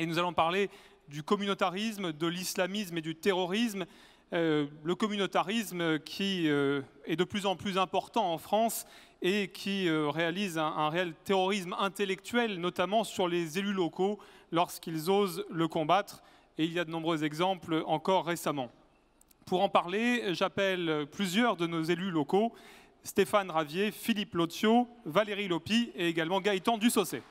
Et nous allons parler du communautarisme, de l'islamisme et du terrorisme. Euh, le communautarisme qui euh, est de plus en plus important en France et qui euh, réalise un, réel terrorisme intellectuel, notamment sur les élus locaux lorsqu'ils osent le combattre. Et il y a de nombreux exemples encore récemment. Pour en parler, j'appelle plusieurs de nos élus locaux, Stéphane Ravier, Philippe Lotio, Valérie Lopi et également Gaëtan Dussausset.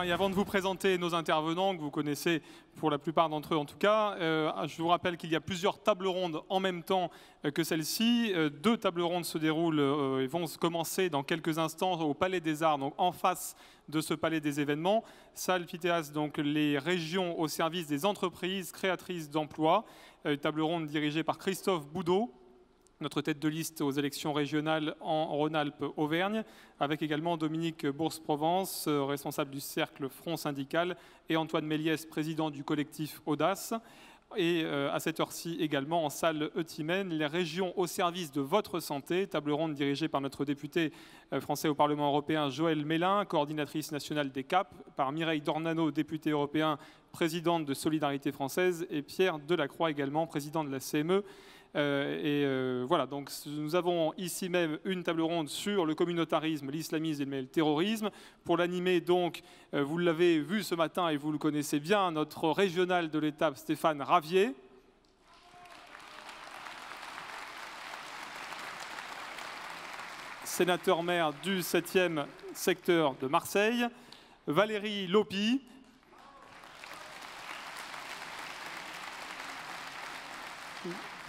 avant de vous présenter nos intervenants, que vous connaissez pour la plupart d'entre eux en tout cas, euh, je vous rappelle qu'il y a plusieurs tables rondes en même temps euh, que celle-ci. Euh, deux tables rondes se déroulent et vont commencer dans quelques instants au Palais des Arts, donc en face de ce Palais des événements. Salle donc les régions au service des entreprises créatrices d'emplois. table ronde dirigée par Christophe Boudot, notre tête de liste aux élections régionales en Rhône-Alpes-Auvergne, avec également Dominique Bourse-Provence, euh, responsable du cercle Front syndical, et Antoine Méliès, président du collectif Audace. Et euh, à cette heure-ci également, en salle Eutimène, les régions au service de votre santé, table ronde dirigée par notre député euh, français au Parlement européen Joël Mélin, coordinatrice nationale des CAP, par Mireille Dornano, députée européenne, présidente de Solidarité française, et Pierre Delacroix également, président de la CME euh, et euh, voilà, donc nous avons ici même une table ronde sur le communautarisme, l'islamisme et le terrorisme. Pour l'animer, donc, euh, vous l'avez vu ce matin et vous le connaissez bien, notre régional de l'État, Stéphane Ravier. sénateur-maire du 7e secteur de Marseille, Valérie Lopi,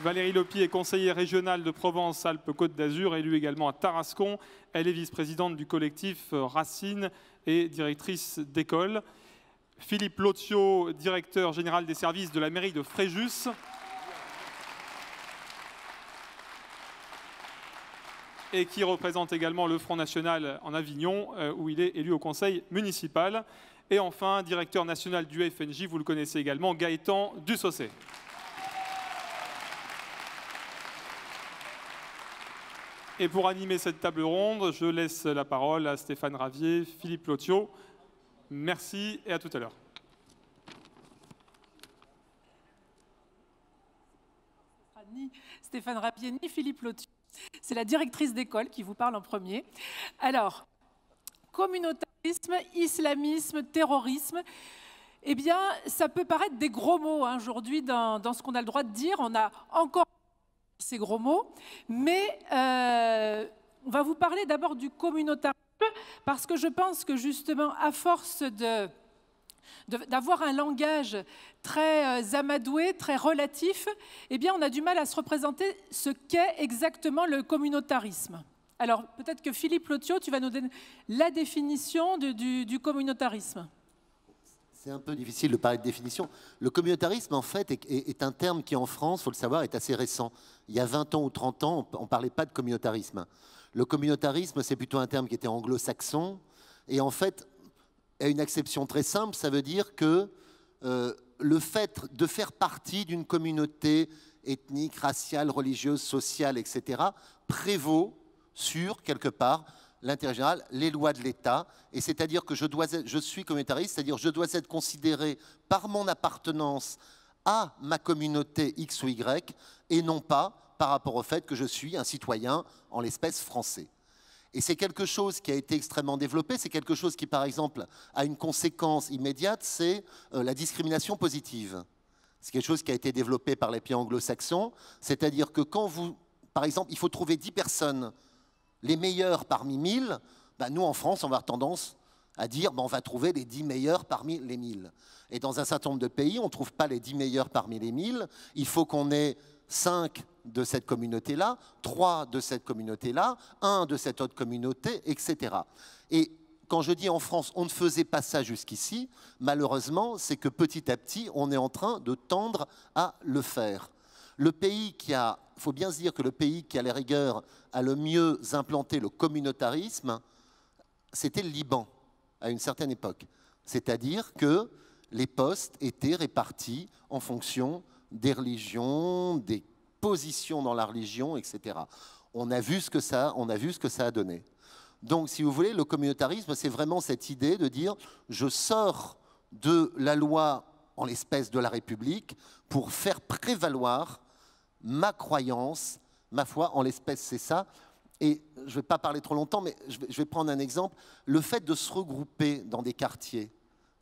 Valérie Lopi est conseillère régionale de Provence-Alpes-Côte d'Azur, élue également à Tarascon. Elle est vice-présidente du collectif euh, Racine et directrice d'école. Philippe Lotio, directeur général des services de la mairie de Fréjus. et qui représente également le Front National en Avignon, euh, où il est élu au conseil municipal. Et enfin, directeur national du FNJ, vous le connaissez également, Gaëtan Dussaucet. Et pour animer cette table ronde, je laisse la parole à Stéphane Ravier, Philippe Lotio. Merci et à tout à l'heure. Ni Stéphane Ravier, ni Philippe Lotu. C'est la directrice d'école qui vous parle en premier. Alors, communautarisme, islamisme, terrorisme, eh bien, ça peut paraître des gros mots hein, aujourd'hui dans, dans, ce qu'on a le droit de dire. On a encore ces gros mots, mais euh, on va vous parler d'abord du communautarisme, parce que je pense que justement, à force de d'avoir un langage très euh, amadoué, très relatif, eh bien, on a du mal à se représenter ce qu'est exactement le communautarisme. Alors, peut-être que Philippe Lotio, tu vas nous donner la définition du communautarisme c'est un peu difficile de parler de définition. Le communautarisme, en fait, est, un terme qui, en France, il faut le savoir, est assez récent. Il y a 20 ans ou 30 ans, on ne parlait pas de communautarisme. Le communautarisme, c'est plutôt un terme qui était anglo-saxon. Et en fait, à une exception très simple, ça veut dire que euh, le fait de faire partie d'une communauté ethnique, raciale, religieuse, sociale, etc., prévaut sur, quelque part, l'intérêt général, les lois de l'État, et c'est-à-dire que je, dois je suis communautariste, c'est-à-dire je dois être considéré par mon appartenance à ma communauté X ou Y, et non pas par rapport au fait que je suis un citoyen, en l'espèce français. Et c'est quelque chose qui a été extrêmement développé, c'est quelque chose qui, par exemple, a une conséquence immédiate, c'est euh, la discrimination positive. C'est quelque chose qui a été développé par les pays anglo-saxons, c'est-à-dire que quand vous, par exemple, il faut trouver 10 personnes les meilleurs parmi 1000, ben, nous en France, on va avoir tendance à dire ben, on va trouver les dix meilleurs parmi les 1000. Et dans un certain nombre de pays, on ne trouve pas les dix meilleurs parmi les 1000. Il faut qu'on ait cinq de cette communauté-là, trois de cette communauté-là, un de cette autre communauté, etc. Et quand je dis en France, on ne faisait pas ça jusqu'ici, malheureusement, c'est que petit à petit, on est en train de tendre à le faire. Le pays qui a, il faut bien se dire que le pays qui, a la rigueur, a le mieux implanté le communautarisme, c'était le Liban, à une certaine époque. C'est-à-dire que les postes étaient répartis en fonction des religions, des positions dans la religion, etc. On a vu ce que ça, on a, vu ce que ça a donné. Donc, si vous voulez, le communautarisme, c'est vraiment cette idée de dire je sors de la loi, en l'espèce de la République, pour faire prévaloir ma croyance, ma foi, en l'espèce, c'est ça. Et je ne vais pas parler trop longtemps, mais je vais, prendre un exemple. Le fait de se regrouper dans des quartiers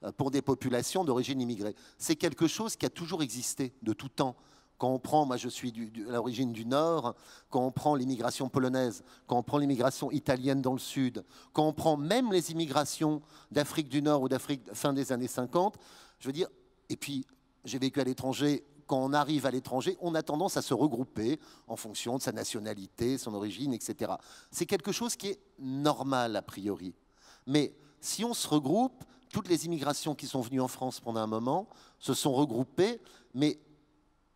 euh, pour des populations d'origine immigrée, c'est quelque chose qui a toujours existé de tout temps quand on prend, moi je suis du, l'origine du Nord, quand on prend l'immigration polonaise, quand on prend l'immigration italienne dans le Sud, quand on prend même les immigrations d'Afrique du Nord ou d'Afrique fin des années 50, je veux dire, et puis j'ai vécu à l'étranger quand on arrive à l'étranger, on a tendance à se regrouper en fonction de sa nationalité, son origine, etc. C'est quelque chose qui est normal a priori. Mais si on se regroupe, toutes les immigrations qui sont venues en France pendant un moment se sont regroupées, mais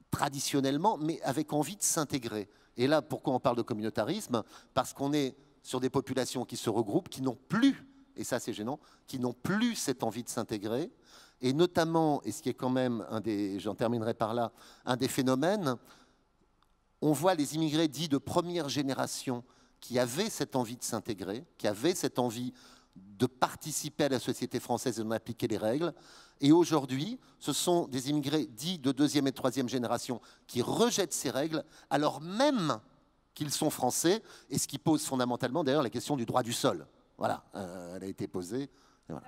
traditionnellement, mais avec envie de s'intégrer. Et là, pourquoi on parle de communautarisme Parce qu'on est sur des populations qui se regroupent, qui n'ont plus, et ça c'est gênant, qui n'ont plus cette envie de s'intégrer, et notamment, et ce qui est quand même un des, j'en terminerai par là, un des phénomènes, on voit les immigrés dits de première génération qui avaient cette envie de s'intégrer, qui avaient cette envie de participer à la société française et d'en appliquer les règles. Et aujourd'hui, ce sont des immigrés dits de deuxième et troisième génération qui rejettent ces règles, alors même qu'ils sont français, et ce qui pose fondamentalement d'ailleurs la question du droit du sol. Voilà, euh, elle a été posée. Voilà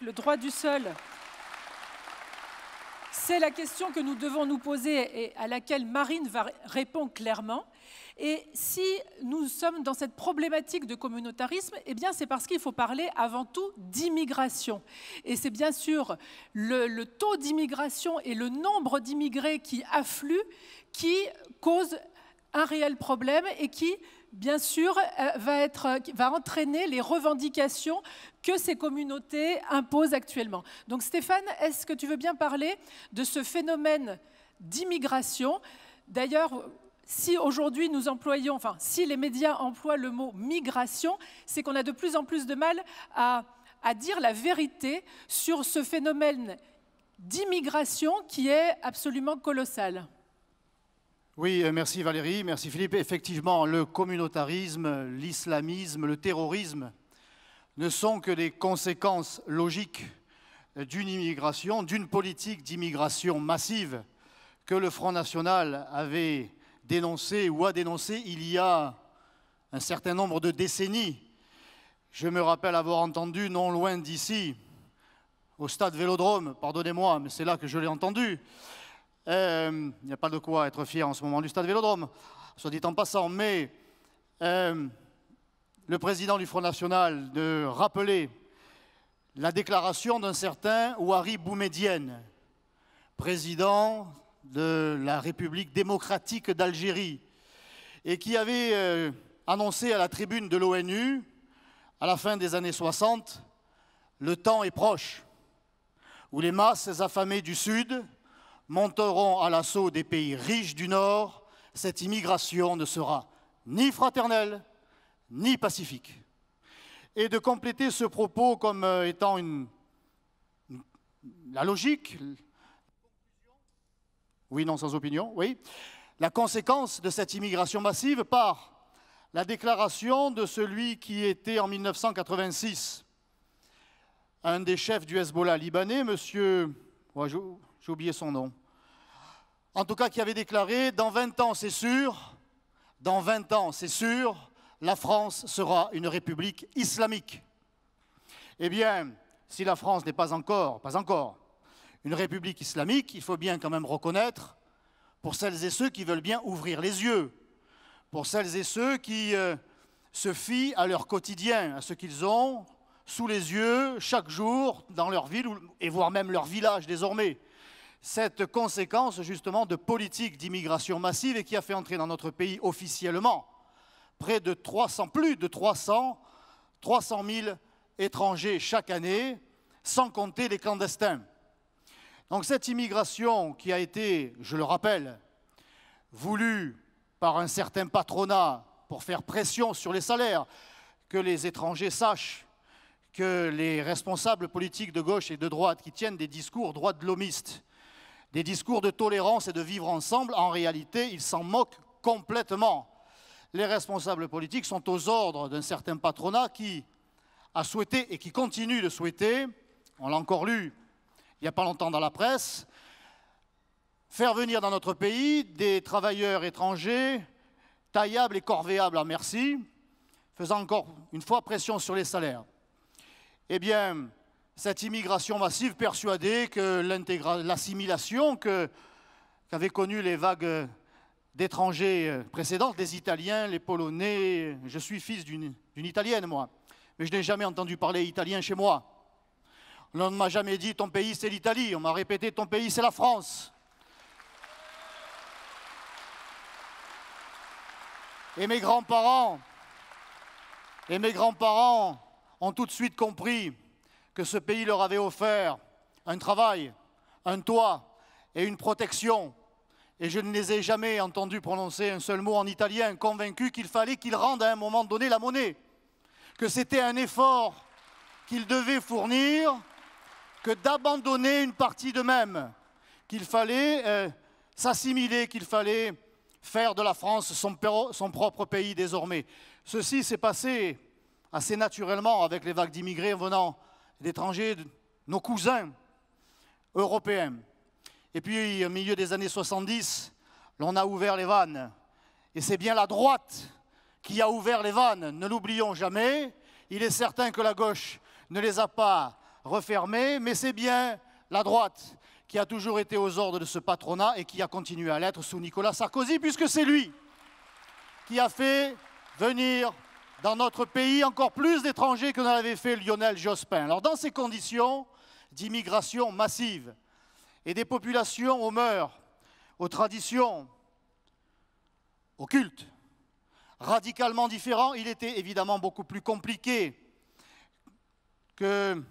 le droit du sol. C'est la question que nous devons nous poser et à laquelle Marine va répondre clairement. Et si nous sommes dans cette problématique de communautarisme, eh bien c'est parce qu'il faut parler avant tout d'immigration. Et c'est bien sûr le, le taux d'immigration et le nombre d'immigrés qui affluent qui causent un réel problème et qui bien sûr, euh, euh, va, entraîner les revendications que ces communautés imposent actuellement. Donc Stéphane, est-ce que tu veux bien parler de ce phénomène d'immigration D'ailleurs, si aujourd'hui nous employons, enfin si les médias emploient le mot migration, c'est qu'on a de plus en plus de mal à, à dire la vérité sur ce phénomène d'immigration qui est absolument colossal. Oui, euh, merci Valérie, merci Philippe. Effectivement, le communautarisme, l'islamisme, le terrorisme ne sont que des conséquences logiques d'une immigration, d'une politique d'immigration massive que le Front National avait dénoncée ou a dénoncé il y a un certain nombre de décennies. Je me rappelle avoir entendu non loin d'ici, au stade Vélodrome, pardonnez-moi, mais c'est là que je l'ai entendu, il euh, n'y a pas de quoi être fier en ce moment du stade Vélodrome, soit dit en passant, mais euh, le président du Front National de rappeler la déclaration d'un certain Ouari Boumedienne, président de la République démocratique d'Algérie, et qui avait euh, annoncé à la tribune de l'ONU, à la fin des années 60, le temps est proche, où les masses affamées du Sud, monteront à l'assaut des pays riches du Nord, cette immigration ne sera ni fraternelle, ni pacifique. Et de compléter ce propos comme euh, étant une, la logique, oui, non, sans opinion, oui, la conséquence de cette immigration massive par la déclaration de celui qui était en 1986 un des chefs du Hezbollah libanais, monsieur, j'ai oublié son nom, en tout cas qui avait déclaré, dans 20 ans c'est sûr, dans 20 ans c'est sûr, la France sera une république islamique. Eh bien, si la France n'est pas encore, pas encore, une république islamique, il faut bien quand même reconnaître, pour celles et ceux qui veulent bien ouvrir les yeux, pour celles et ceux qui euh, se fient à leur quotidien, à ce qu'ils ont sous les yeux chaque jour dans leur ville, et voire même leur village désormais, cette conséquence justement de politique d'immigration massive et qui a fait entrer dans notre pays officiellement près de 300, plus de 300, 300 000 étrangers chaque année, sans compter les clandestins. Donc cette immigration qui a été, je le rappelle, voulue par un certain patronat pour faire pression sur les salaires, que les étrangers sachent que les responsables politiques de gauche et de droite qui tiennent des discours droits de l'homiste des discours de tolérance et de vivre ensemble, en réalité, ils s'en moquent complètement. Les responsables politiques sont aux ordres d'un certain patronat qui a souhaité et qui continue de souhaiter, on l'a encore lu il n'y a pas longtemps dans la presse, faire venir dans notre pays des travailleurs étrangers taillables et corvéables à merci, faisant encore une fois pression sur les salaires. Eh bien, cette immigration massive persuadée que l'assimilation qu'avaient qu connue les vagues d'étrangers précédentes, les Italiens, les Polonais, je suis fils d'une Italienne, moi, mais je n'ai jamais entendu parler italien chez moi. On ne m'a jamais dit ton pays c'est l'Italie, on m'a répété ton pays c'est la France. Et mes grands-parents, et mes grands-parents ont tout de suite compris que ce pays leur avait offert un travail, un toit et une protection. Et je ne les ai jamais entendus prononcer un seul mot en italien, convaincus qu'il fallait qu'ils rendent à un moment donné la monnaie, que c'était un effort qu'ils devaient fournir, que d'abandonner une partie d'eux-mêmes, qu'il fallait euh, s'assimiler, qu'il fallait faire de la France son propre pays désormais. Ceci s'est passé assez naturellement avec les vagues d'immigrés venant d'étrangers, nos cousins européens. Et puis, au milieu des années 70, l'on a ouvert les vannes. Et c'est bien la droite qui a ouvert les vannes, ne l'oublions jamais. Il est certain que la gauche ne les a pas refermées, mais c'est bien la droite qui a toujours été aux ordres de ce patronat et qui a continué à l'être sous Nicolas Sarkozy, puisque c'est lui qui a fait venir dans notre pays encore plus d'étrangers que n'en l'avait fait Lionel Jospin. Alors dans ces conditions d'immigration massive et des populations aux mœurs, aux traditions, aux cultes, radicalement différents, il était évidemment beaucoup plus compliqué que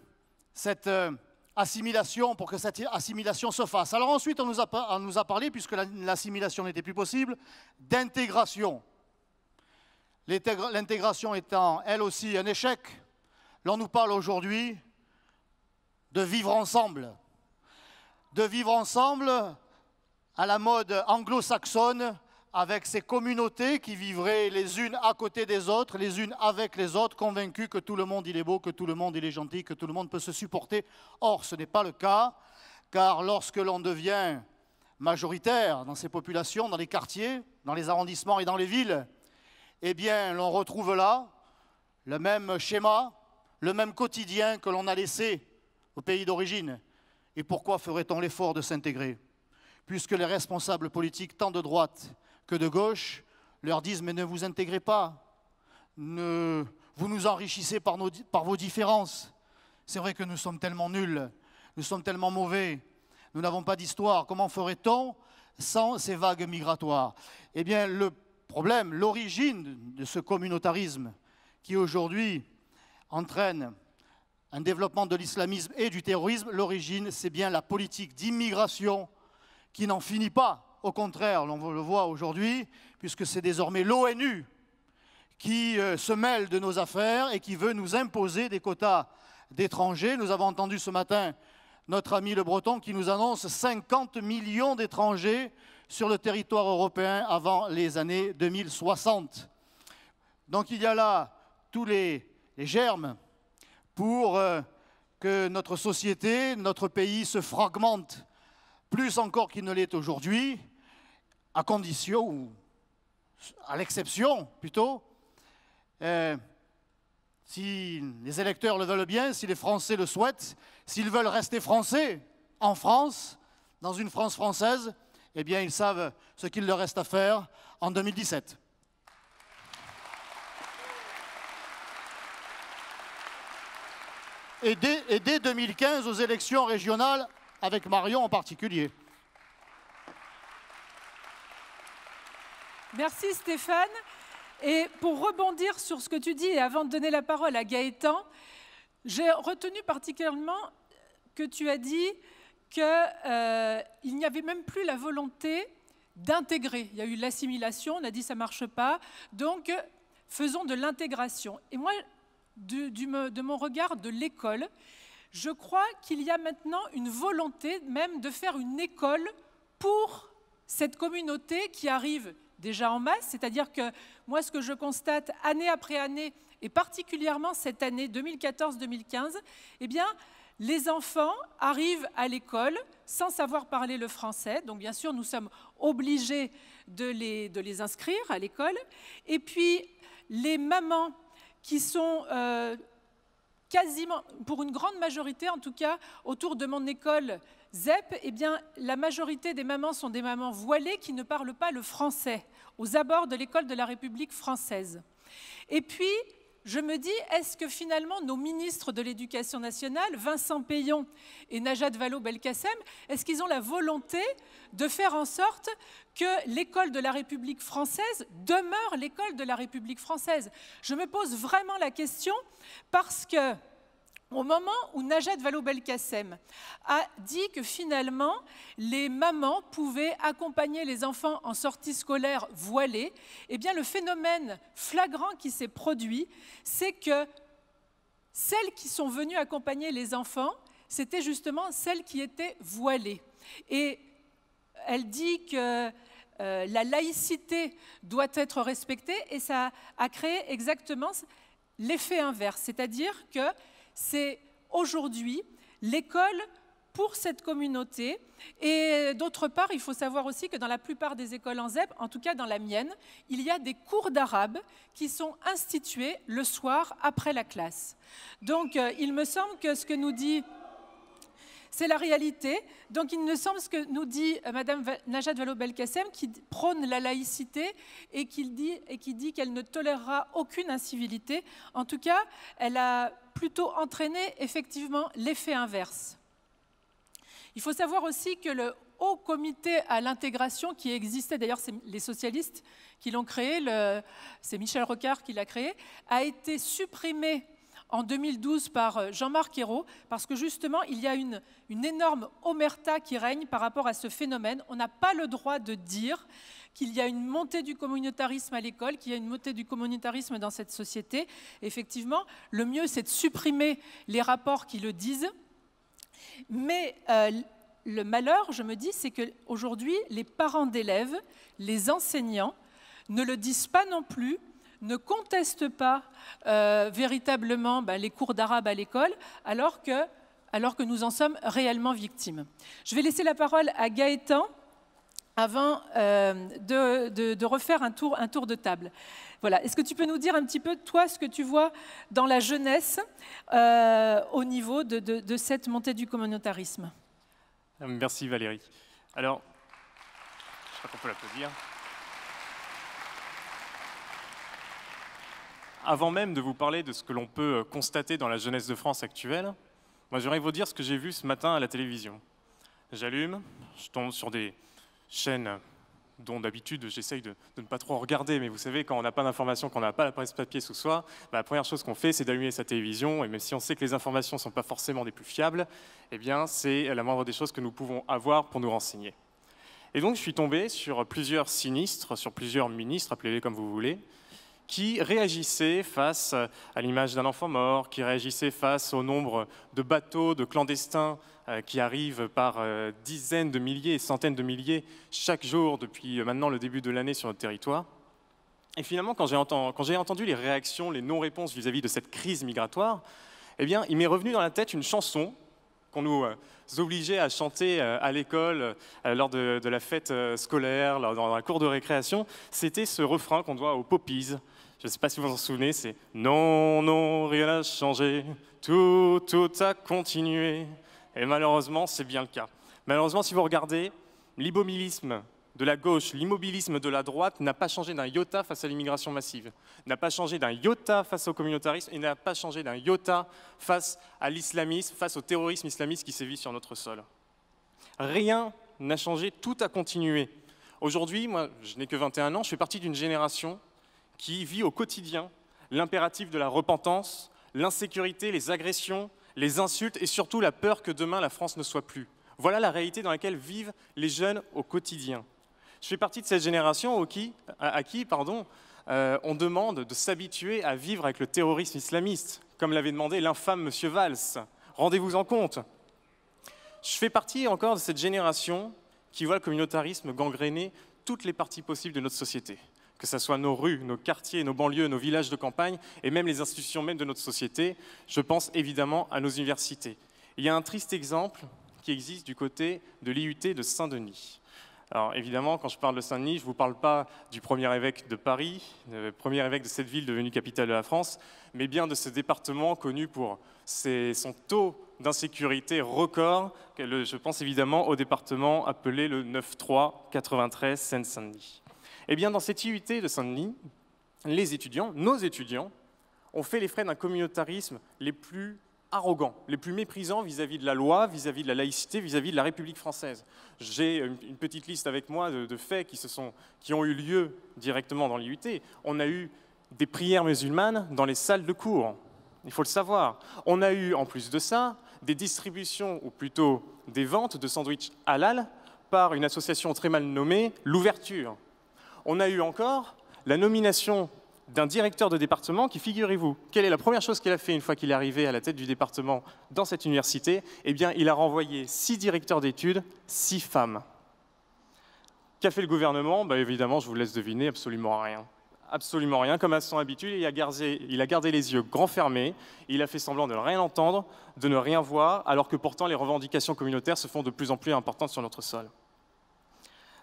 cette euh, assimilation, pour que cette assimilation se fasse. Alors ensuite, on nous a parlé, puisque l'assimilation n'était plus possible, d'intégration l'intégration étant elle aussi un échec, l'on nous parle aujourd'hui de vivre ensemble. De vivre ensemble à la mode anglo-saxonne, avec ces communautés qui vivraient les unes à côté des autres, les unes avec les autres, convaincues que tout le monde il est beau, que tout le monde il est gentil, que tout le monde peut se supporter. Or, ce n'est pas le cas, car lorsque l'on devient majoritaire dans ces populations, dans les quartiers, dans les arrondissements et dans les villes, eh bien, l'on retrouve là le même schéma, le même quotidien que l'on a laissé au pays d'origine. Et pourquoi ferait-on l'effort de s'intégrer Puisque les responsables politiques, tant de droite que de gauche, leur disent Mais ne vous intégrez pas, ne, vous nous enrichissez par, nos, par vos différences. C'est vrai que nous sommes tellement nuls, nous sommes tellement mauvais, nous n'avons pas d'histoire. Comment ferait-on sans ces vagues migratoires Eh bien, le problème, l'origine de ce communautarisme qui aujourd'hui entraîne un développement de l'islamisme et du terrorisme, l'origine, c'est bien la politique d'immigration qui n'en finit pas. Au contraire, on le voit aujourd'hui, puisque c'est désormais l'ONU qui euh, se mêle de nos affaires et qui veut nous imposer des quotas d'étrangers. Nous avons entendu ce matin notre ami le Breton qui nous annonce 50 millions d'étrangers sur le territoire européen avant les années 2060. Donc il y a là tous les, germes pour euh, que notre société, notre pays se fragmente plus encore qu'il ne l'est aujourd'hui, à condition, ou à l'exception plutôt, euh, si les électeurs le veulent bien, si les Français le souhaitent, s'ils veulent rester Français en France, dans une France française, eh bien, ils savent ce qu'il leur reste à faire en 2017. Et dès, 2015 aux élections régionales, avec Marion en particulier. Merci Stéphane. Et pour rebondir sur ce que tu dis, et avant de donner la parole à Gaëtan, j'ai retenu particulièrement que tu as dit qu'il euh, n'y avait même plus la volonté d'intégrer. Il y a eu l'assimilation, on a dit ça marche pas, donc faisons de l'intégration. Et moi, de mon regard de l'école, je crois qu'il y a maintenant une volonté même de faire une école pour cette communauté qui arrive déjà en masse. C'est-à-dire que moi, ce que je constate année après année, et particulièrement cette année 2014-2015, eh bien, les enfants arrivent à l'école sans savoir parler le français. Donc, bien sûr, nous sommes obligés de les, inscrire à l'école. Et puis, les mamans qui sont euh, quasiment, pour une grande majorité en tout cas, autour de mon école ZEP, eh bien, la majorité des mamans sont des mamans voilées qui ne parlent pas le français, aux abords de l'école de la République française. Et puis, je me dis, est-ce que finalement nos ministres de l'Éducation nationale, Vincent Payon et Najat Vallaud-Belkacem, est-ce qu'ils ont la volonté de faire en sorte que l'école de la République française demeure l'école de la République française Je me pose vraiment la question parce que au moment où Najat Vallaud-Belkacem a dit que finalement les mamans pouvaient accompagner les enfants en sortie scolaire voilée, eh bien le phénomène flagrant qui s'est produit, c'est que celles qui sont venues accompagner les enfants, c'était justement celles qui étaient voilées. Et elle dit que euh, la laïcité doit être respectée et ça a créé exactement l'effet inverse, c'est-à-dire que c'est aujourd'hui l'école pour cette communauté. Et d'autre part, il faut savoir aussi que dans la plupart des écoles en ZEP, en tout cas dans la mienne, il y a des cours d'arabe qui sont institués le soir après la classe. Donc, euh, il me semble que ce que nous dit c'est la réalité. Donc il me semble ce que nous dit euh, Madame Najat Vallaud-Belkacem, qui prône la laïcité et qui dit et qui dit qu'elle ne tolérera aucune incivilité. En tout cas, elle a plutôt entraîné effectivement l'effet inverse. Il faut savoir aussi que le Haut Comité à l'intégration qui existait, d'ailleurs c'est les socialistes qui l'ont créé, c'est Michel Rocard qui l'a créé, a été supprimé en 2012 par euh, Jean-Marc Ayrault, parce que justement, il y a une, énorme omerta qui règne par rapport à ce phénomène. On n'a pas le droit de dire qu'il y a une montée du communautarisme à l'école, qu'il y a une montée du communautarisme dans cette société. Effectivement, le mieux, c'est de supprimer les rapports qui le disent. Mais euh, le malheur, je me dis, c'est qu'aujourd'hui, les parents d'élèves, les enseignants, ne le disent pas non plus, ne conteste pas euh, véritablement bah, les cours d'arabe à l'école, alors que, alors que nous en sommes réellement victimes. Je vais laisser la parole à Gaëtan avant euh, de, refaire un tour, un tour de table. Voilà. Est-ce que tu peux nous dire un petit peu, toi, ce que tu vois dans la jeunesse euh, au niveau de, de, cette montée du communautarisme Merci Valérie. Alors, je crois qu'on peut l'applaudir. avant même de vous parler de ce que l'on peut euh, constater dans la jeunesse de France actuelle, moi j'aimerais vous dire ce que j'ai vu ce matin à la télévision. J'allume, je tombe sur des chaînes dont d'habitude j'essaye de, ne pas trop regarder, mais vous savez, quand on n'a pas d'informations, quand on n'a pas la presse papier sous soi, bah, la première chose qu'on fait, c'est d'allumer sa télévision, et même si on sait que les informations ne sont pas forcément des plus fiables, eh bien, c'est la moindre des choses que nous pouvons avoir pour nous renseigner. Et donc, je suis tombé sur plusieurs sinistres, sur plusieurs ministres, appelez-les comme vous voulez, qui réagissait face à l'image d'un enfant mort, qui réagissait face au nombre de bateaux, de clandestins euh, qui arrivent par euh, dizaines de milliers et centaines de milliers chaque jour depuis euh, maintenant le début de l'année sur notre territoire. Et finalement, quand j'ai entendu, les réactions, les non-réponses vis-à-vis de cette crise migratoire, eh bien, il m'est revenu dans la tête une chanson qu'on nous obligeait à chanter à l'école lors de, la fête scolaire, dans la cour de récréation. C'était ce refrain qu'on doit aux poppies, je ne sais pas si vous vous en souvenez, c'est Non, non, rien n'a changé, tout, tout a continué. Et malheureusement, c'est bien le cas. Malheureusement, si vous regardez, l'immobilisme de la gauche, l'immobilisme de la droite n'a pas changé d'un iota face à l'immigration massive, n'a pas changé d'un iota face au communautarisme et n'a pas changé d'un iota face à l'islamisme, face au terrorisme islamiste qui sévit sur notre sol. Rien n'a changé, tout a continué. Aujourd'hui, moi, je n'ai que 21 ans, je fais partie d'une génération qui vit au quotidien l'impératif de la repentance, l'insécurité, les agressions, les insultes et surtout la peur que demain la France ne soit plus. Voilà la réalité dans laquelle vivent les jeunes au quotidien. Je fais partie de cette génération à, qui pardon, euh, on demande de s'habituer à vivre avec le terrorisme islamiste, comme l'avait demandé l'infâme monsieur Valls. Rendez-vous en compte. Je fais partie encore de cette génération qui voit le communautarisme gangréner toutes les parties possibles de notre société que ce soit nos rues, nos quartiers, nos banlieues, nos villages de campagne, et même les institutions même de notre société. Je pense évidemment à nos universités. Il y a un triste exemple qui existe du côté de l'IUT de Saint-Denis. Alors évidemment, quand je parle de Saint-Denis, je ne vous parle pas du premier évêque de Paris, le premier évêque de cette ville devenue capitale de la France, mais bien de ce département connu pour ses, son taux d'insécurité record. Je pense évidemment au département appelé le 9-3-93 Seine-Saint-Denis. Eh bien, dans cette IUT de Saint-Denis, les étudiants, nos étudiants, ont fait les frais d'un communautarisme les plus arrogants, les plus méprisants vis-à-vis de la loi, vis-à-vis de la laïcité, vis-à-vis de la République française. J'ai euh, une petite liste avec moi de, faits qui, se sont, qui ont eu lieu directement dans l'IUT. On a eu des prières musulmanes dans les salles de cours. Il faut le savoir. On a eu, en plus de ça, des distributions, ou plutôt des ventes de sandwichs halal par une association très mal nommée, l'Ouverture on a eu encore la nomination d'un directeur de département qui, figurez-vous, quelle est la première chose qu'il a fait une fois qu'il est arrivé à la tête du département dans cette université Eh bien, il a renvoyé six directeurs d'études, six femmes. Qu'a fait le gouvernement bah, Évidemment, je vous laisse deviner, absolument rien. Absolument rien, comme à son habitude, il a, gardé, il a gardé les yeux grands fermés, il a fait semblant de ne rien entendre, de ne rien voir, alors que pourtant les revendications communautaires se font de plus en plus importantes sur notre sol.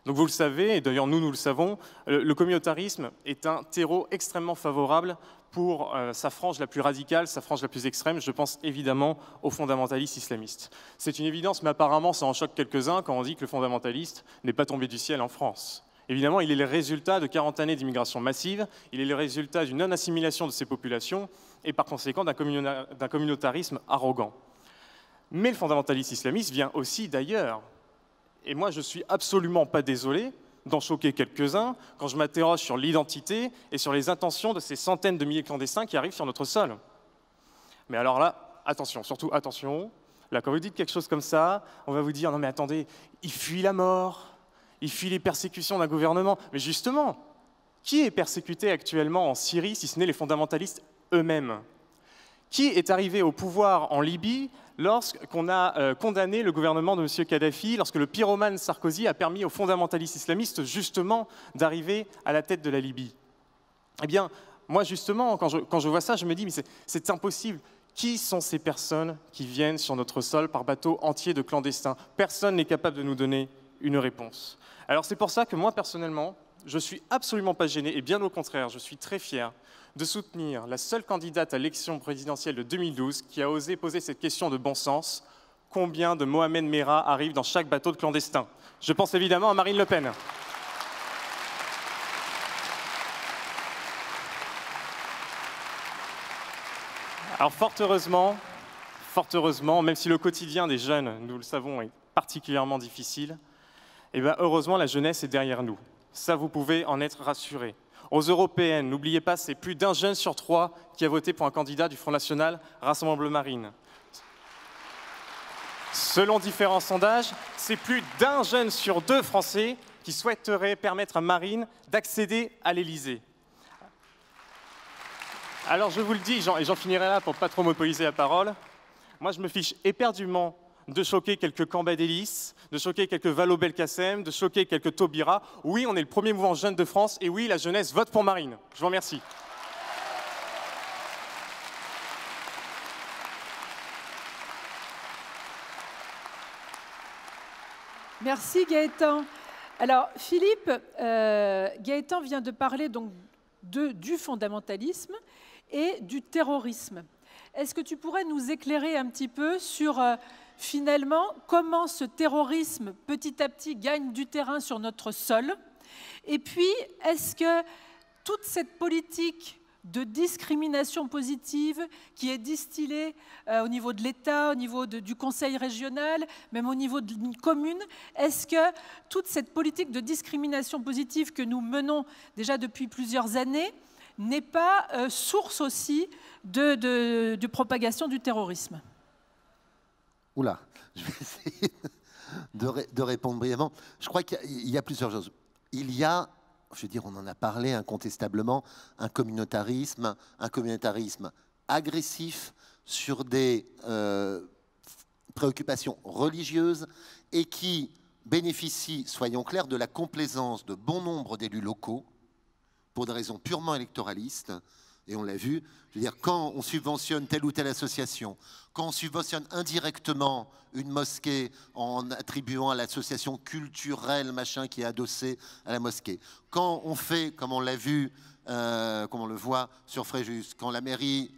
Donc vous le savez, et d'ailleurs nous, nous le savons, le communautarisme est un terreau extrêmement favorable pour euh, sa frange la plus radicale, sa frange la plus extrême, je pense évidemment aux fondamentalistes islamistes. C'est une évidence, mais apparemment ça en choque quelques-uns quand on dit que le fondamentaliste n'est pas tombé du ciel en France. Évidemment, il est le résultat de 40 années d'immigration massive, il est le résultat d'une non-assimilation de ces populations et par conséquent d'un communautarisme arrogant. Mais le fondamentaliste islamiste vient aussi d'ailleurs, et moi, je suis absolument pas désolé d'en choquer quelques-uns quand je m'interroge sur l'identité et sur les intentions de ces centaines de milliers de clandestins qui arrivent sur notre sol. Mais alors là, attention, surtout attention. Là, quand vous dites quelque chose comme ça, on va vous dire non mais attendez, il fuit la mort, il fuit les persécutions d'un gouvernement. Mais justement, qui est persécuté actuellement en Syrie si ce n'est les fondamentalistes eux-mêmes Qui est arrivé au pouvoir en Libye lorsqu'on a euh, condamné le gouvernement de M. Kadhafi, lorsque le pyromane Sarkozy a permis aux fondamentalistes islamistes justement d'arriver à la tête de la Libye. Eh bien, moi justement, quand je, vois ça, je me dis, mais c'est impossible. Qui sont ces personnes qui viennent sur notre sol par bateau entier de clandestins Personne n'est capable de nous donner une réponse. Alors c'est pour ça que moi personnellement, je suis absolument pas gêné, et bien au contraire, je suis très fier de soutenir la seule candidate à l'élection présidentielle de 2012 qui a osé poser cette question de bon sens. Combien de Mohamed Merah arrivent dans chaque bateau de clandestins Je pense évidemment à Marine Le Pen. Alors fort heureusement, fort heureusement, même si le quotidien des jeunes, nous le savons, est particulièrement difficile, eh ben, heureusement la jeunesse est derrière nous. Ça, vous pouvez en être rassuré. Aux européennes, n'oubliez pas, c'est plus d'un jeune sur trois qui a voté pour un candidat du Front National Rassemblement Marine. Selon différents sondages, c'est plus d'un jeune sur deux Français qui souhaiterait permettre à Marine d'accéder à l'Élysée. Alors je vous le dis, et j'en finirai là pour pas trop monopoliser la parole, moi je me fiche éperdument de choquer quelques cambats d'hélice de choquer quelques Valo Belkacem, de choquer quelques Taubira. Oui, on est le premier mouvement jeune de France et oui, la jeunesse vote pour Marine. Je vous remercie. Merci Gaëtan. Alors Philippe, euh, Gaëtan vient de parler donc du fondamentalisme et du terrorisme. Est-ce que tu pourrais nous éclairer un petit peu sur euh, finalement comment ce terrorisme petit à petit gagne du terrain sur notre sol. Et puis, est-ce que toute cette politique de discrimination positive qui est distillée euh, au niveau de l'État, au niveau du Conseil régional, même au niveau d'une commune. Est-ce que toute cette politique de discrimination positive que nous menons déjà depuis plusieurs années n'est pas euh, source aussi de propagation du terrorisme Oula, je vais essayer de, répondre brièvement. Je crois qu'il y, a plusieurs choses. Il y a, je veux dire, on en a parlé incontestablement, un communautarisme, un communautarisme agressif sur des euh, préoccupations religieuses et qui bénéficie, soyons clairs, de la complaisance de bon nombre d'élus locaux pour des raisons purement électoralistes et on l'a vu, je veux dire, quand on subventionne telle ou telle association, quand on subventionne indirectement une mosquée en attribuant à l'association culturelle, machin, qui est adossée à la mosquée, quand on fait, comme on l'a vu, euh, comme on le voit sur Fréjus, quand la mairie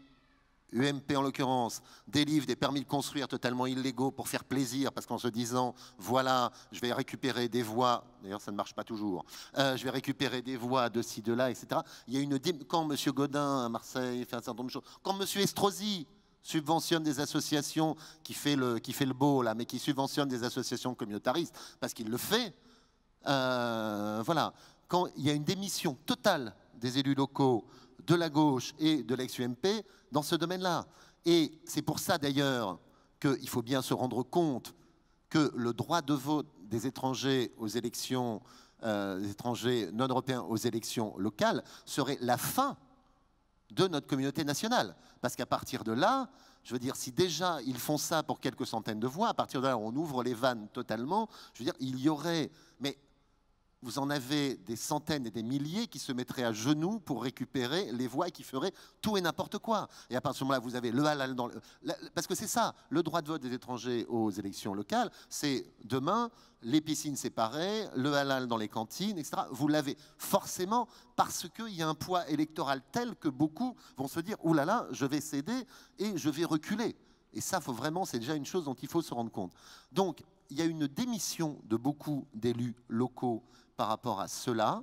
UMP en l'occurrence, délivre des permis de construire totalement illégaux pour faire plaisir, parce qu'en se disant, voilà, je vais récupérer des voix. d'ailleurs ça ne marche pas toujours, euh, je vais récupérer des voix de ci, de là, etc. Il y a une, quand M. Godin à Marseille fait un certain nombre de choses, quand M. Estrosi subventionne des associations, qui fait, le, qui fait le beau là, mais qui subventionne des associations communautaristes, parce qu'il le fait, euh, voilà, quand il y a une démission totale des élus locaux de la gauche et de l'ex-UMP, dans ce domaine-là. Et c'est pour ça d'ailleurs qu'il faut bien se rendre compte que le droit de vote des étrangers aux élections, euh, étrangers non européens aux élections locales serait la fin de notre communauté nationale. Parce qu'à partir de là, je veux dire, si déjà ils font ça pour quelques centaines de voix, à partir de là, on ouvre les vannes totalement. Je veux dire, il y aurait, mais vous en avez des centaines et des milliers qui se mettraient à genoux pour récupérer les voix et qui feraient tout et n'importe quoi. Et à partir de ce moment-là, vous avez le halal dans le... Parce que c'est ça, le droit de vote des étrangers aux élections locales, c'est demain, les piscines séparées, le halal dans les cantines, etc. Vous l'avez forcément parce qu'il y a un poids électoral tel que beaucoup vont se dire, oulala, là là, je vais céder et je vais reculer. Et ça, faut vraiment, c'est déjà une chose dont il faut se rendre compte. Donc, il y a une démission de beaucoup d'élus locaux par rapport à cela,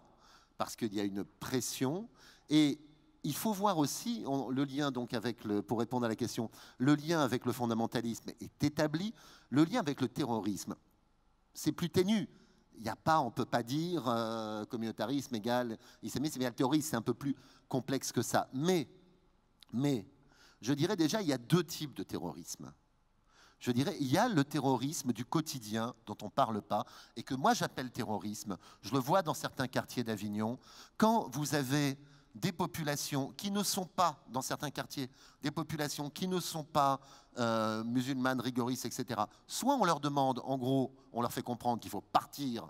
parce qu'il y a une pression. Et il faut voir aussi le lien donc avec le, pour répondre à la question, le lien avec le fondamentalisme est établi, le lien avec le terrorisme, c'est plus ténu. Il n'y a pas, on ne peut pas dire euh, communautarisme égal islamisme égal terrorisme, c'est un peu plus complexe que ça. Mais, mais, je dirais déjà, il y a deux types de terrorisme je dirais, il y a le terrorisme du quotidien dont on ne parle pas et que moi j'appelle terrorisme. Je le vois dans certains quartiers d'Avignon. Quand vous avez des populations qui ne sont pas, dans certains quartiers, des populations qui ne sont pas euh, musulmanes, rigoristes, etc., soit on leur demande, en gros, on leur fait comprendre qu'il faut partir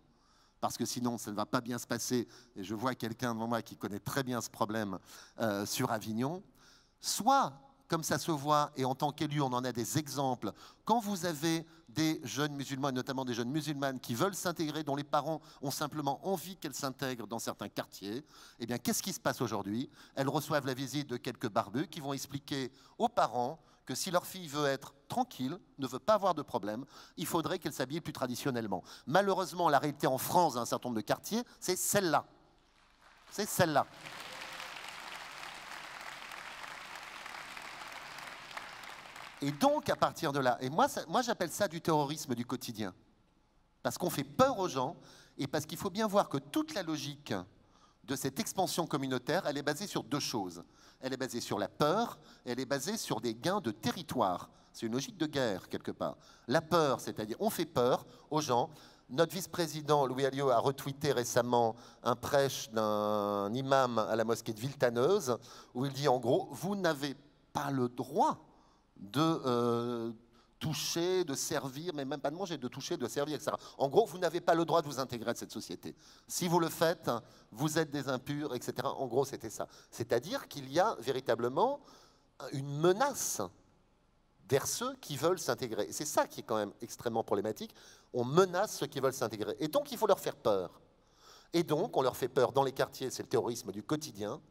parce que sinon ça ne va pas bien se passer, et je vois quelqu'un devant moi qui connaît très bien ce problème euh, sur Avignon, soit comme ça se voit, et en tant qu'élu, on en a des exemples, quand vous avez des jeunes musulmans, et notamment des jeunes musulmanes, qui veulent s'intégrer, dont les parents ont simplement envie qu'elles s'intègrent dans certains quartiers, eh bien, qu'est-ce qui se passe aujourd'hui Elles reçoivent la visite de quelques barbus qui vont expliquer aux parents que si leur fille veut être tranquille, ne veut pas avoir de problème, il faudrait qu'elle s'habille plus traditionnellement. Malheureusement, la réalité en France un certain nombre de quartiers, c'est celle-là. C'est celle-là. Et donc, à partir de là, et moi, j'appelle ça du terrorisme du quotidien. Parce qu'on fait peur aux gens et parce qu'il faut bien voir que toute la logique de cette expansion communautaire, elle est basée sur deux choses. Elle est basée sur la peur, elle est basée sur des gains de territoire. C'est une logique de guerre, quelque part. La peur, c'est-à-dire on fait peur aux gens. Notre vice-président Louis Alliot a retweeté récemment un prêche d'un imam à la mosquée de Viltaneuse où il dit en gros, vous n'avez pas le droit de euh, toucher, de servir, mais même pas de manger, de toucher, de servir, etc. En gros, vous n'avez pas le droit de vous intégrer à cette société. Si vous le faites, vous êtes des impurs, etc. En gros, c'était ça. C'est-à-dire qu'il y a véritablement une menace vers ceux qui veulent s'intégrer. C'est ça qui est quand même extrêmement problématique. On menace ceux qui veulent s'intégrer. Et donc, il faut leur faire peur. Et donc, on leur fait peur dans les quartiers, c'est le terrorisme du quotidien.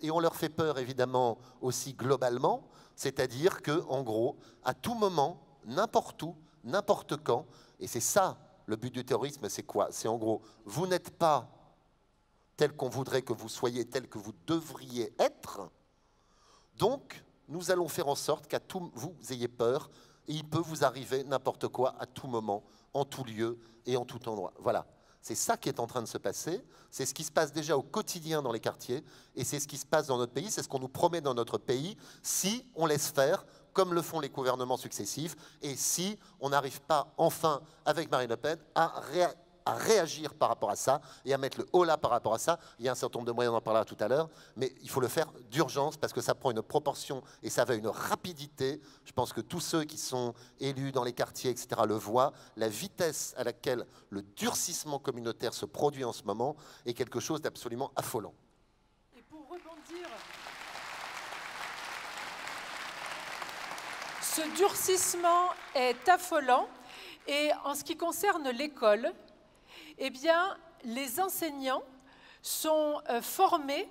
Et on leur fait peur, évidemment, aussi globalement, c'est-à-dire que, en gros, à tout moment, n'importe où, n'importe quand, et c'est ça le but du terrorisme, c'est quoi C'est en gros, vous n'êtes pas tel qu'on voudrait que vous soyez, tel que vous devriez être. Donc, nous allons faire en sorte qu'à tout vous ayez peur. Et il peut vous arriver n'importe quoi à tout moment, en tout lieu et en tout endroit. Voilà. C'est ça qui est en train de se passer, c'est ce qui se passe déjà au quotidien dans les quartiers, et c'est ce qui se passe dans notre pays, c'est ce qu'on nous promet dans notre pays, si on laisse faire, comme le font les gouvernements successifs, et si on n'arrive pas enfin, avec Marine Le Pen, à réagir à réagir par rapport à ça et à mettre le haut là par rapport à ça. Il y a un certain nombre de moyens, on en parlera tout à l'heure, mais il faut le faire d'urgence parce que ça prend une proportion et ça va une rapidité. Je pense que tous ceux qui sont élus dans les quartiers, etc., le voient. La vitesse à laquelle le durcissement communautaire se produit en ce moment est quelque chose d'absolument affolant. Et pour rebondir. Ce durcissement est affolant. Et en ce qui concerne l'école, eh bien, les enseignants sont euh, formés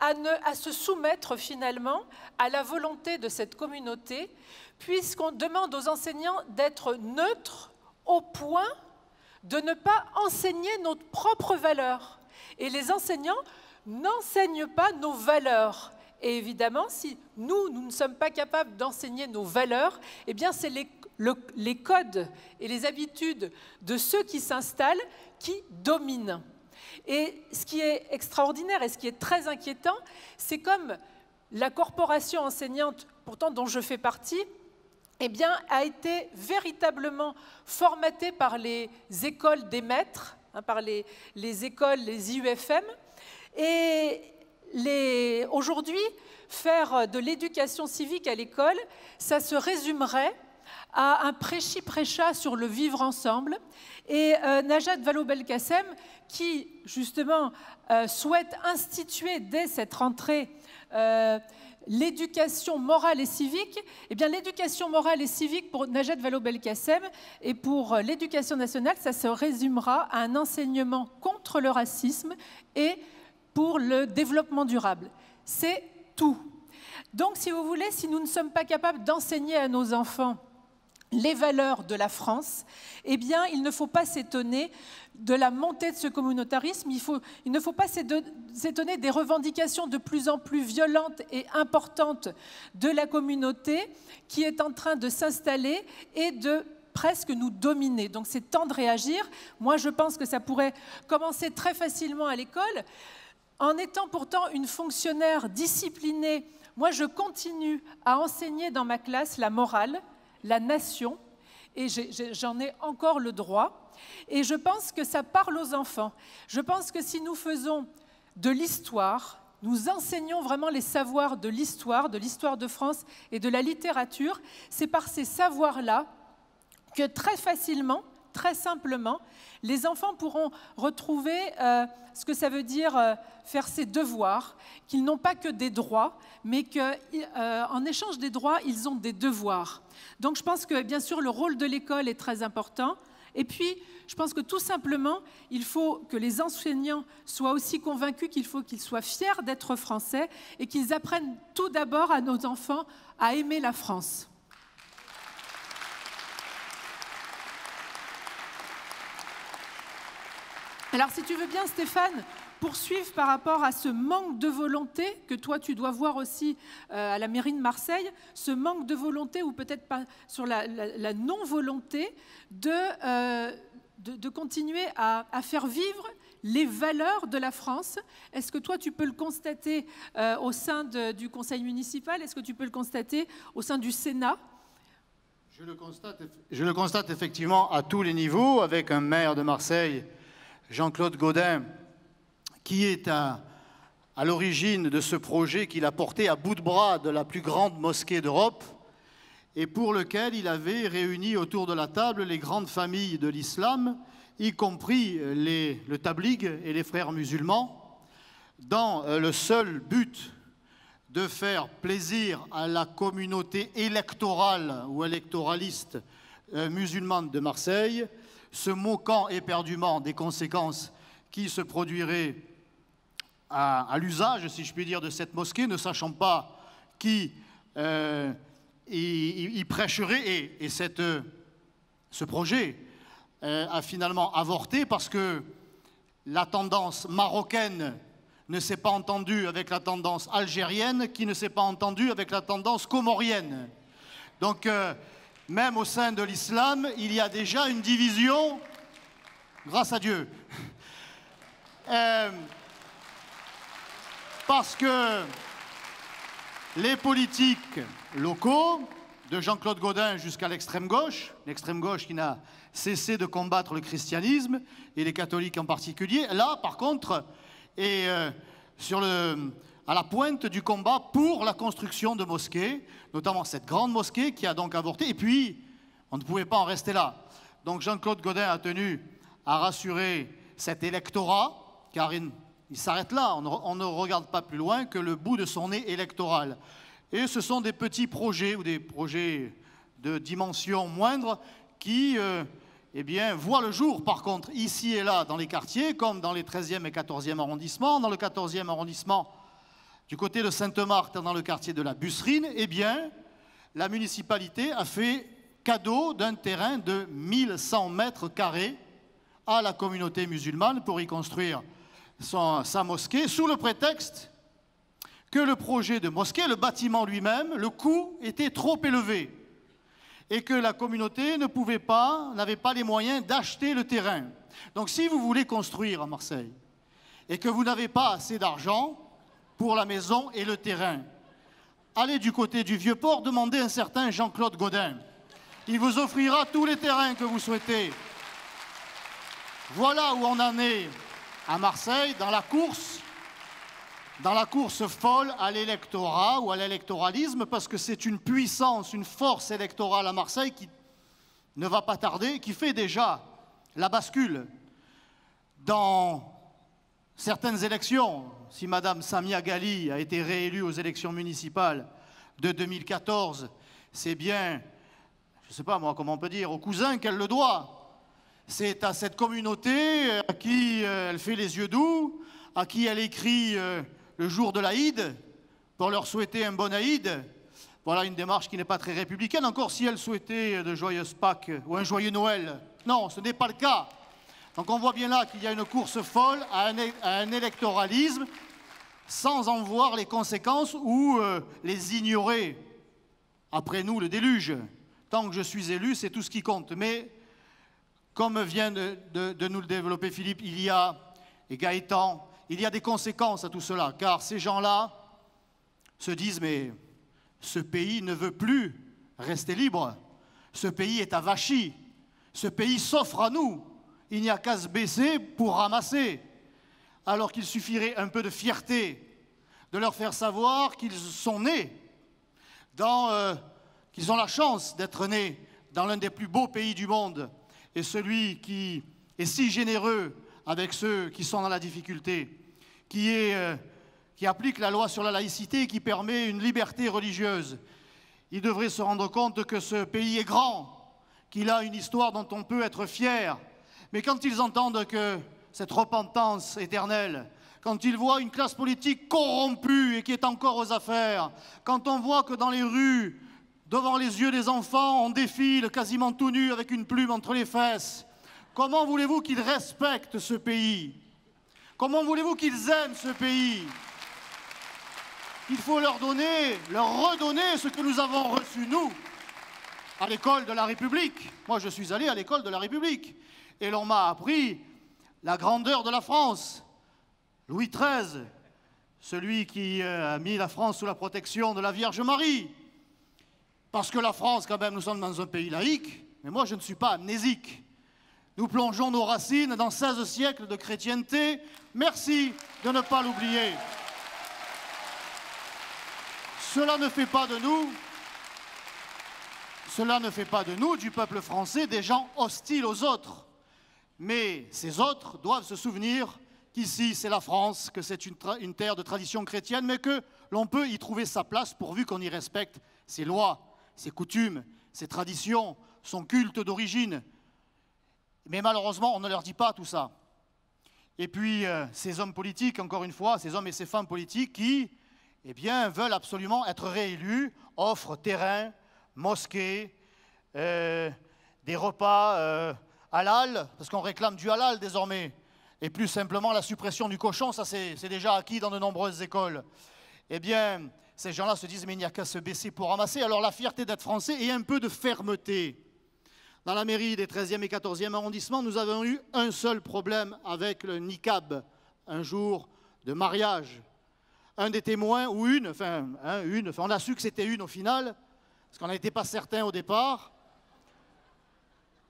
à, se soumettre finalement à la volonté de cette communauté, puisqu'on demande aux enseignants d'être neutres au point de ne pas enseigner notre propre valeur. Et les enseignants n'enseignent pas nos valeurs. Et évidemment, si nous, nous ne sommes pas capables d'enseigner nos valeurs, eh bien, c'est les les codes et les habitudes de ceux qui s'installent qui dominent. Et ce qui est extraordinaire et ce qui est très inquiétant, c'est comme la corporation enseignante, pourtant dont je fais partie, eh bien, a été véritablement formatée par les écoles des maîtres, hein, par les, les, écoles, les IUFM. Et aujourd'hui, faire de l'éducation civique à l'école, ça se résumerait à un prêchi-prêcha sur le vivre ensemble. Et euh, Najat Vallaud-Belkacem, qui justement euh, souhaite instituer dès cette rentrée euh, l'éducation morale et civique, eh bien l'éducation morale et civique pour Najat Vallaud-Belkacem et pour l'éducation nationale, ça se résumera à un enseignement contre le racisme et pour le développement durable. C'est tout. Donc si vous voulez, si nous ne sommes pas capables d'enseigner à nos enfants les valeurs de la France, eh bien, il ne faut pas s'étonner de la montée de ce communautarisme, il, ne faut pas s'étonner des revendications de plus en plus violentes et importantes de la communauté qui est en train de s'installer et de presque nous dominer. Donc c'est temps de réagir. Moi, je pense que ça pourrait commencer très facilement à l'école. En étant pourtant une fonctionnaire disciplinée, moi, je continue à enseigner dans ma classe la morale, la nation, et j'en ai, encore le droit. Et je pense que ça parle aux enfants. Je pense que si nous faisons de l'histoire, nous enseignons vraiment les savoirs de l'histoire, de l'histoire de France et de la littérature, c'est par ces savoirs-là que très facilement, très simplement, les enfants pourront retrouver euh, ce que ça veut dire euh, faire ses devoirs, qu'ils n'ont pas que des droits, mais qu'en euh, en échange des droits, ils ont des devoirs. Donc je pense que bien sûr le rôle de l'école est très important. Et puis, je pense que tout simplement, il faut que les enseignants soient aussi convaincus qu'il faut qu'ils soient fiers d'être français et qu'ils apprennent tout d'abord à nos enfants à aimer la France. Alors si tu veux bien Stéphane, poursuivre par rapport à ce manque de volonté que toi tu dois voir aussi euh, à la mairie de Marseille, ce manque de volonté ou peut-être pas sur la, non-volonté euh, de, de, continuer à, faire vivre les valeurs de la France. Est-ce que toi tu peux le constater euh, au sein du conseil municipal Est-ce que tu peux le constater au sein du Sénat je le, constate, je le constate effectivement à tous les niveaux, avec un maire de Marseille Jean-Claude Gaudin, qui est à, l'origine de ce projet qu'il a porté à bout de bras de la plus grande mosquée d'Europe et pour lequel il avait réuni autour de la table les grandes familles de l'islam, y compris les, le tablig et les frères musulmans, dans euh, le seul but de faire plaisir à la communauté électorale ou électoraliste euh, musulmane de Marseille, se moquant éperdument des conséquences qui se produiraient à, l'usage, si je puis dire, de cette mosquée, ne sachant pas qui euh, y, prêcherait. Et, et cette, euh, ce projet euh, a finalement avorté parce que la tendance marocaine ne s'est pas entendue avec la tendance algérienne, qui ne s'est pas entendue avec la tendance comorienne. Donc, même au sein de l'islam, il y a déjà une division, grâce à Dieu. Euh, parce que les politiques locaux, de Jean-Claude Gaudin jusqu'à l'extrême gauche, l'extrême gauche qui n'a cessé de combattre le christianisme et les catholiques en particulier. Là, par contre, et euh, sur le, à la pointe du combat pour la construction de mosquées, notamment cette grande mosquée qui a donc avorté. Et puis, on ne pouvait pas en rester là. Donc Jean-Claude Godin a tenu à rassurer cet électorat, car il, s'arrête là, on ne, regarde pas plus loin que le bout de son nez électoral. Et ce sont des petits projets ou des projets de dimension moindre qui euh, eh bien, voient le jour, par contre, ici et là, dans les quartiers, comme dans les 13e et 14e arrondissements. Dans le 14e arrondissement, du côté de Sainte-Marthe, dans le quartier de la Busserine, eh bien, la municipalité a fait cadeau d'un terrain de 1100 mètres carrés à la communauté musulmane pour y construire sa mosquée, sous le prétexte que le projet de mosquée, le bâtiment lui-même, le coût était trop élevé et que la communauté ne pouvait pas, n'avait pas les moyens d'acheter le terrain. Donc si vous voulez construire à Marseille et que vous n'avez pas assez d'argent, pour la maison et le terrain. Allez du côté du Vieux-Port, demandez un certain Jean-Claude Godin. Il vous offrira tous les terrains que vous souhaitez. Voilà où on en est à Marseille, dans la course, dans la course folle à l'électorat ou à l'électoralisme, parce que c'est une puissance, une force électorale à Marseille qui ne va pas tarder, qui fait déjà la bascule dans certaines élections, si Madame Samia Ghali a été réélue aux élections municipales de 2014, c'est bien, je ne sais pas moi comment on peut dire, au cousin qu'elle le doit. C'est à cette communauté euh, à qui euh, elle fait les yeux doux, à qui elle écrit euh, le jour de l'Aïd pour leur souhaiter un bon Aïd. Voilà une démarche qui n'est pas très républicaine, encore si elle souhaitait de joyeuses Pâques ou un joyeux Noël. Non, ce n'est pas le cas. Donc on voit bien là qu'il y a une course folle à un, électoralisme sans en voir les conséquences ou euh, les ignorer. Après nous, le déluge. Tant que je suis élu, c'est tout ce qui compte. Mais comme vient de, nous le développer Philippe, il y a, et Gaëtan, il y a des conséquences à tout cela, car ces gens-là se disent, mais ce pays ne veut plus rester libre, ce pays est avachi, ce pays s'offre à nous, il n'y a qu'à se baisser pour ramasser, alors qu'il suffirait un peu de fierté de leur faire savoir qu'ils sont nés, euh, qu'ils ont la chance d'être nés dans l'un des plus beaux pays du monde, et celui qui est si généreux avec ceux qui sont dans la difficulté, qui, euh, qui applique la loi sur la laïcité, qui permet une liberté religieuse. Ils devraient se rendre compte que ce pays est grand, qu'il a une histoire dont on peut être fier, mais quand ils entendent que cette repentance éternelle, quand ils voient une classe politique corrompue et qui est encore aux affaires, quand on voit que dans les rues, devant les yeux des enfants, on défile quasiment tout nu avec une plume entre les fesses, comment voulez-vous qu'ils respectent ce pays Comment voulez-vous qu'ils aiment ce pays Il faut leur donner, leur redonner ce que nous avons reçu, nous, à l'école de la République. Moi, je suis allé à l'école de la République et l'on m'a appris la grandeur de la France. Louis XIII, celui qui euh, a mis la France sous la protection de la Vierge Marie. Parce que la France, quand même, nous sommes dans un pays laïque, mais moi je ne suis pas amnésique. Nous plongeons nos racines dans 16 siècles de chrétienté. Merci de ne pas l'oublier. Cela ne fait pas de nous, cela ne fait pas de nous, du peuple français, des gens hostiles aux autres. Mais ces autres doivent se souvenir qu'ici, c'est la France, que c'est une, terre de tradition chrétienne, mais que l'on peut y trouver sa place pourvu qu'on y respecte ses lois, ses coutumes, ses traditions, son culte d'origine. Mais malheureusement, on ne leur dit pas tout ça. Et puis, euh, ces hommes politiques, encore une fois, ces hommes et ces femmes politiques qui, eh bien, veulent absolument être réélus, offrent terrain, mosquées, euh, des repas. Euh, halal, parce qu'on réclame du halal désormais, et plus simplement la suppression du cochon, ça c'est déjà acquis dans de nombreuses écoles, eh bien, ces gens-là se disent, mais il n'y a qu'à se baisser pour ramasser. Alors la fierté d'être français et un peu de fermeté. Dans la mairie des 13e et 14e arrondissements, nous avons eu un seul problème avec le niqab, un jour de mariage. Un des témoins, ou une, enfin, hein, une, on a su que c'était une au final, parce qu'on n'était pas certain au départ,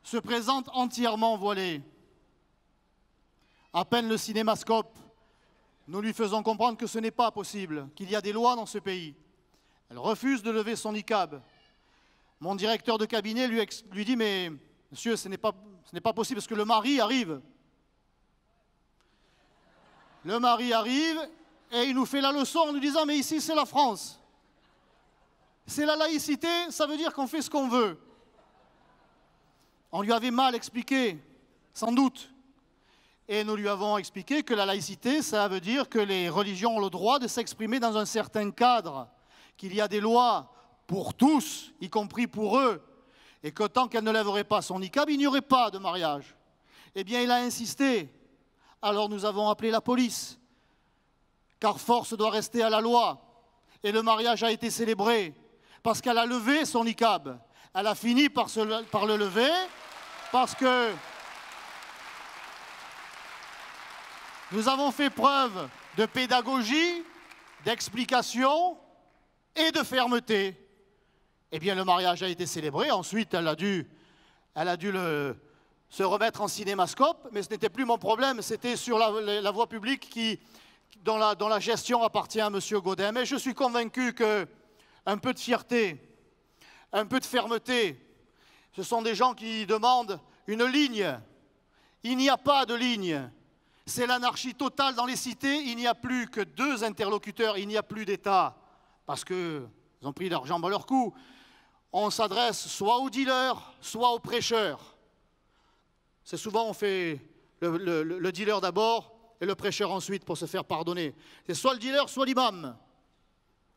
se présente entièrement voilée, À peine le cinémascope, nous lui faisons comprendre que ce n'est pas possible, qu'il y a des lois dans ce pays. Elle refuse de lever son ICAB. Mon directeur de cabinet lui, dit, mais monsieur, ce n'est pas, pas possible parce que le mari arrive. Le mari arrive et il nous fait la leçon en nous disant, mais ici c'est la France. C'est la laïcité, ça veut dire qu'on fait ce qu'on veut. On lui avait mal expliqué, sans doute. Et nous lui avons expliqué que la laïcité, ça veut dire que les religions ont le droit de s'exprimer dans un certain cadre, qu'il y a des lois pour tous, y compris pour eux, et que tant qu'elle ne lèverait pas son niqab, il n'y aurait pas de mariage. Eh bien, il a insisté. Alors nous avons appelé la police, car force doit rester à la loi. Et le mariage a été célébré, parce qu'elle a levé son ICAB elle a fini par, le lever parce que nous avons fait preuve de pédagogie, d'explication et de fermeté. Eh bien, le mariage a été célébré. Ensuite, elle a dû, se remettre en cinémascope, mais ce n'était plus mon problème. C'était sur la, voie publique qui, dont la, gestion appartient à M. Godin. Mais je suis convaincu qu'un peu de fierté, un peu de fermeté. Ce sont des gens qui demandent une ligne. Il n'y a pas de ligne. C'est l'anarchie totale dans les cités. Il n'y a plus que deux interlocuteurs. Il n'y a plus d'État. Parce qu'ils ont pris leur jambe à leur cou. On s'adresse soit au dealer, soit au prêcheurs. C'est souvent on fait le, le dealer d'abord et le prêcheur ensuite pour se faire pardonner. C'est soit le dealer, soit l'imam.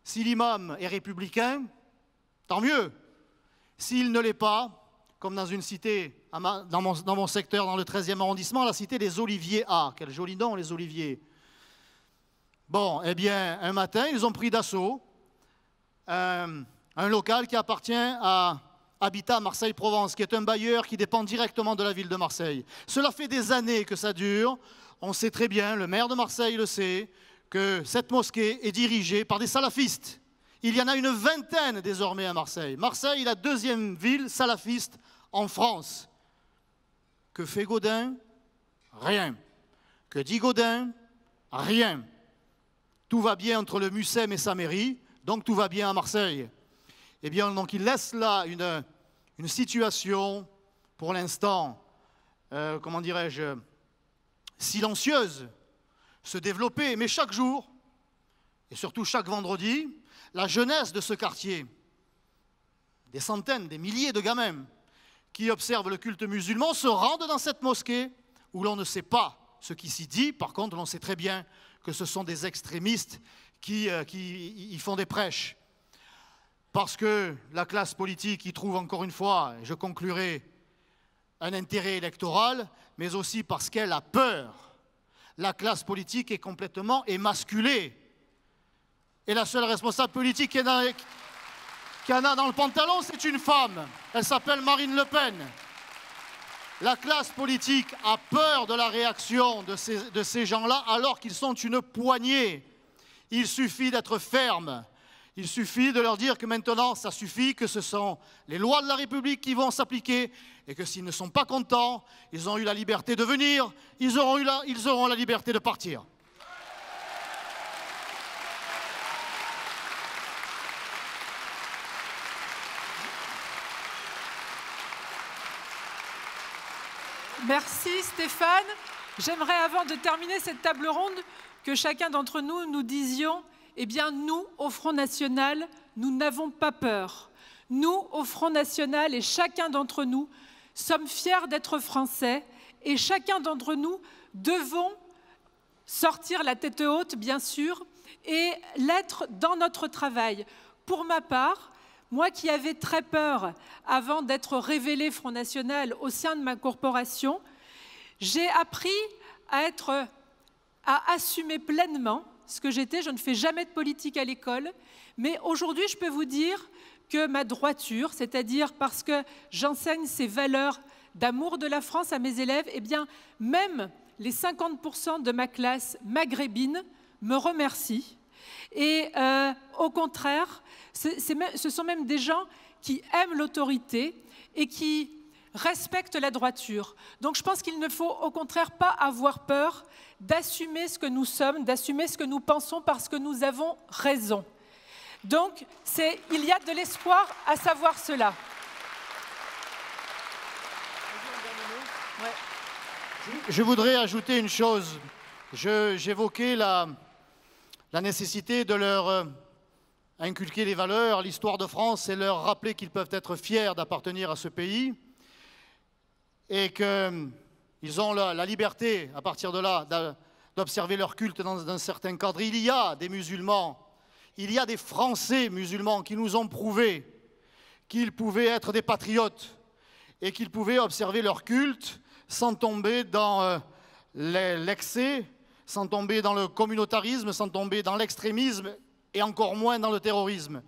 Si l'imam est républicain, tant mieux. S'il ne l'est pas, comme dans une cité, dans mon, secteur, dans le 13e arrondissement, la cité des Oliviers A. Quel joli nom, les Oliviers. Bon, eh bien, un matin, ils ont pris d'assaut euh, un local qui appartient à Habitat Marseille-Provence, qui est un bailleur qui dépend directement de la ville de Marseille. Cela fait des années que ça dure. On sait très bien, le maire de Marseille le sait, que cette mosquée est dirigée par des salafistes. Il y en a une vingtaine désormais à Marseille. Marseille est la deuxième ville salafiste en France. Que fait Gaudin Rien. Que dit Gaudin Rien. Tout va bien entre le Mussem et sa mairie, donc tout va bien à Marseille. Eh bien, donc il laisse là une, situation, pour l'instant, euh, comment dirais-je, silencieuse, se développer. Mais chaque jour, et surtout chaque vendredi, la jeunesse de ce quartier, des centaines, des milliers de gamins qui observent le culte musulman se rendent dans cette mosquée où l'on ne sait pas ce qui s'y dit. Par contre, l'on sait très bien que ce sont des extrémistes qui, euh, qui y font des prêches. Parce que la classe politique y trouve encore une fois, je conclurai, un intérêt électoral, mais aussi parce qu'elle a peur. La classe politique est complètement émasculée et la seule responsable politique qu'il y en a dans le pantalon, c'est une femme. Elle s'appelle Marine Le Pen. La classe politique a peur de la réaction de ces, gens-là alors qu'ils sont une poignée. Il suffit d'être ferme. Il suffit de leur dire que maintenant, ça suffit, que ce sont les lois de la République qui vont s'appliquer et que s'ils ne sont pas contents, ils ont eu la liberté de venir, ils auront, eu ils auront la liberté de partir. Merci Stéphane. J'aimerais, avant de terminer cette table ronde, que chacun d'entre nous nous disions, eh bien nous, au Front National, nous n'avons pas peur. Nous, au Front National, et chacun d'entre nous, sommes fiers d'être français, et chacun d'entre nous devons sortir la tête haute, bien sûr, et l'être dans notre travail. Pour ma part, moi qui avais très peur avant d'être révélé Front National au sein de ma corporation, j'ai appris à être, à assumer pleinement ce que j'étais. Je ne fais jamais de politique à l'école, mais aujourd'hui, je peux vous dire que ma droiture, c'est-à-dire parce que j'enseigne ces valeurs d'amour de la France à mes élèves, eh bien, même les 50% de ma classe maghrébine me remercient et euh, au contraire, ce sont même des gens qui aiment l'autorité et qui respectent la droiture. Donc je pense qu'il ne faut au contraire pas avoir peur d'assumer ce que nous sommes, d'assumer ce que nous pensons parce que nous avons raison. Donc il y a de l'espoir à savoir cela. Je voudrais ajouter une chose. J'évoquais la, la nécessité de leur euh, inculquer les valeurs, l'histoire de France et leur rappeler qu'ils peuvent être fiers d'appartenir à ce pays et qu'ils ont la, liberté, à partir de là, d'observer leur culte dans un certain cadre. Il y a des musulmans, il y a des Français musulmans qui nous ont prouvé qu'ils pouvaient être des patriotes et qu'ils pouvaient observer leur culte sans tomber dans euh, l'excès sans tomber dans le communautarisme, sans tomber dans l'extrémisme et encore moins dans le terrorisme.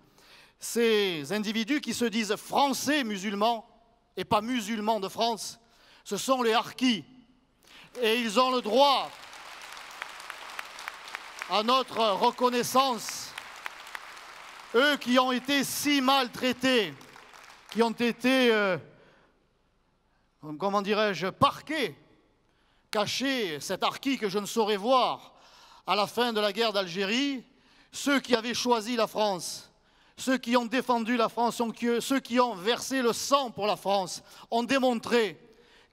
Ces individus qui se disent français musulmans et pas musulmans de France, ce sont les harkis. Et ils ont le droit à notre reconnaissance, eux qui ont été si maltraités, qui ont été, euh, comment dirais-je, parqués caché, cet archi que je ne saurais voir, à la fin de la guerre d'Algérie, ceux qui avaient choisi la France, ceux qui ont défendu la France, ceux qui ont versé le sang pour la France, ont démontré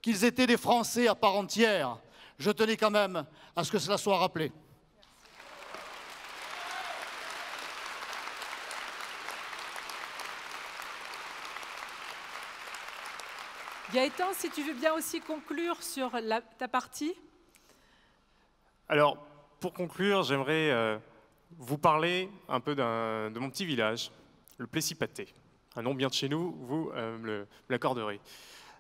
qu'ils étaient des Français à part entière. Je tenais quand même à ce que cela soit rappelé. Gaëtan, si tu veux bien aussi conclure sur la, ta partie. Alors, pour conclure, j'aimerais euh, vous parler un peu de mon petit village, le Plessipaté. Un nom bien de chez nous, vous me euh, l'accorderez.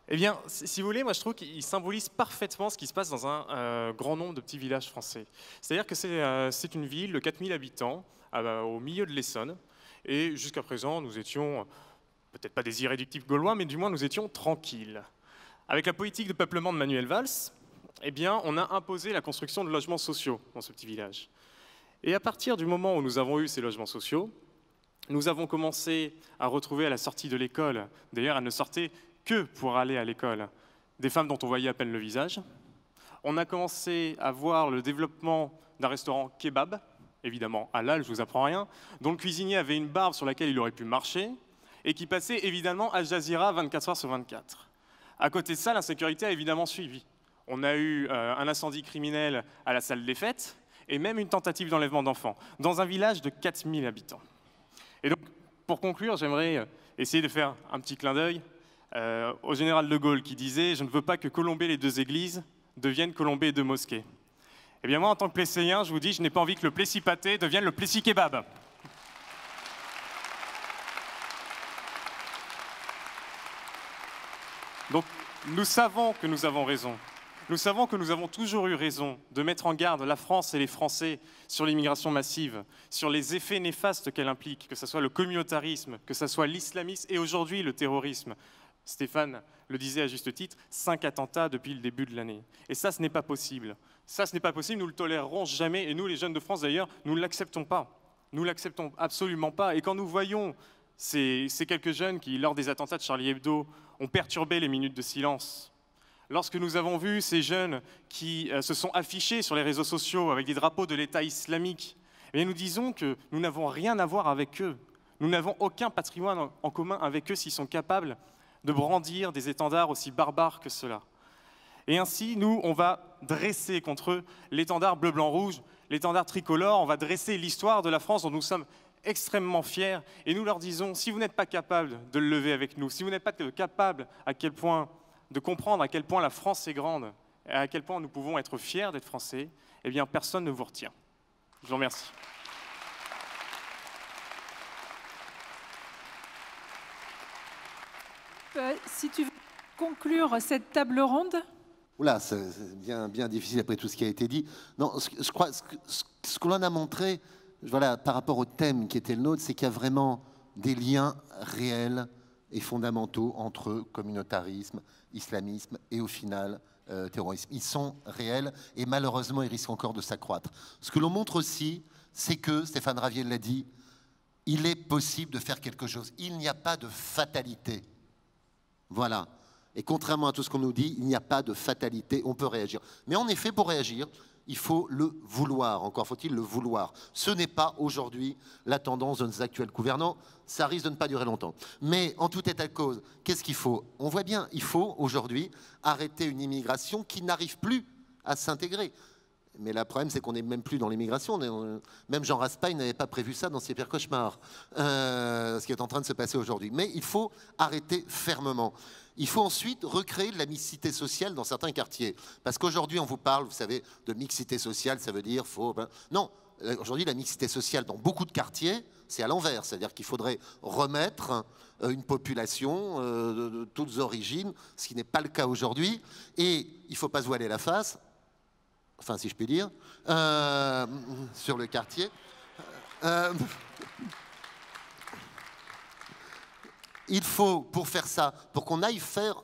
Eh bien, si vous voulez, moi je trouve qu'il symbolise parfaitement ce qui se passe dans un euh, grand nombre de petits villages français. C'est-à-dire que c'est une ville de 4000 habitants au milieu de l'Essonne. Et jusqu'à présent, nous étions peut-être pas des irréductibles gaulois, mais du moins nous étions tranquilles. Avec la politique de peuplement de Manuel Valls, eh bien, on a imposé la construction de logements sociaux dans ce petit village. Et à partir du moment où nous avons eu ces logements sociaux, nous avons commencé à retrouver à la sortie de l'école, d'ailleurs à ne sortir que pour aller à l'école, des femmes dont on voyait à peine le visage. On a commencé à voir le développement d'un restaurant kebab, évidemment halal, je vous apprends rien, dont le cuisinier avait une barbe sur laquelle il aurait pu marcher, et qui passait évidemment Al Jazeera 24 heures sur 24. À côté de ça, l'insécurité a évidemment suivi. On a eu euh, un incendie criminel à la salle des fêtes et même une tentative d'enlèvement d'enfants dans un village de 4000 habitants. Et donc, pour conclure, j'aimerais euh, essayer de faire un petit clin d'œil euh, au général de Gaulle qui disait Je ne veux pas que colomber les deux églises deviennent colomber et deux mosquées. Eh bien, moi, en tant que plesséien, je vous dis Je n'ai pas envie que le plessis devienne le plessis kebab. Donc nous savons que nous avons raison. Nous savons que nous avons toujours eu raison de mettre en garde la France et les Français sur l'immigration massive, sur les effets néfastes qu'elle implique, que ce soit le communautarisme, que ce soit l'islamisme et aujourd'hui le terrorisme. Stéphane le disait à juste titre, cinq attentats depuis le début de l'année. Et ça, ce n'est pas possible. Ça, ce n'est pas possible, nous le tolérerons jamais. Et nous, les jeunes de France d'ailleurs, nous ne l'acceptons pas. Nous ne l'acceptons absolument pas. Et quand nous voyons ces, ces quelques jeunes qui, lors des attentats de Charlie Hebdo, ont perturbé les minutes de silence. Lorsque nous avons vu ces jeunes qui euh, se sont affichés sur les réseaux sociaux avec des drapeaux de l'État islamique, eh nous disons que nous n'avons rien à voir avec eux. Nous n'avons aucun patrimoine en commun avec eux s'ils sont capables de brandir des étendards aussi barbares que cela. Et ainsi, nous, on va dresser contre eux l'étendard bleu-blanc-rouge, l'étendard tricolore, on va dresser l'histoire de la France dont nous sommes extrêmement fiers et nous leur disons, si vous n'êtes pas capable de le lever avec nous, si vous n'êtes pas capable à quel point de comprendre à quel point la France est grande, et à quel point nous pouvons être fiers d'être français, eh bien personne ne vous retient. Je vous remercie. Euh, si tu veux conclure cette table ronde. Oula, c'est bien, bien difficile après tout ce qui a été dit. Non, je crois, ce, ce, ce que l'on a montré, voilà, par rapport au thème qui était le nôtre, c'est qu'il y a vraiment des liens réels et fondamentaux entre communautarisme, islamisme et au final euh, terrorisme. Ils sont réels et malheureusement ils risquent encore de s'accroître. Ce que l'on montre aussi, c'est que, Stéphane Ravier l'a dit, il est possible de faire quelque chose. Il n'y a pas de fatalité. Voilà. Et contrairement à tout ce qu'on nous dit, il n'y a pas de fatalité, on peut réagir. Mais en effet, pour réagir, il faut le vouloir. Encore faut-il le vouloir. Ce n'est pas aujourd'hui la tendance de nos actuels gouvernants. Ça risque de ne pas durer longtemps. Mais en tout état de cause, qu'est-ce qu'il faut On voit bien, il faut aujourd'hui arrêter une immigration qui n'arrive plus à s'intégrer mais le problème, c'est qu'on n'est même plus dans l'immigration. Même Jean Raspail n'avait pas prévu ça dans ses pires cauchemars, euh, ce qui est en train de se passer aujourd'hui. Mais il faut arrêter fermement. Il faut ensuite recréer de la mixité sociale dans certains quartiers. Parce qu'aujourd'hui, on vous parle, vous savez, de mixité sociale, ça veut dire faut. Ben, non, euh, aujourd'hui, la mixité sociale dans beaucoup de quartiers, c'est à l'envers. C'est-à-dire qu'il faudrait remettre euh, une population de toutes origines, ce qui n'est pas le cas aujourd'hui. Et il ne faut pas se voiler la face enfin si je puis dire, euh, sur le quartier. Euh, il faut, pour faire ça, pour qu'on aille faire...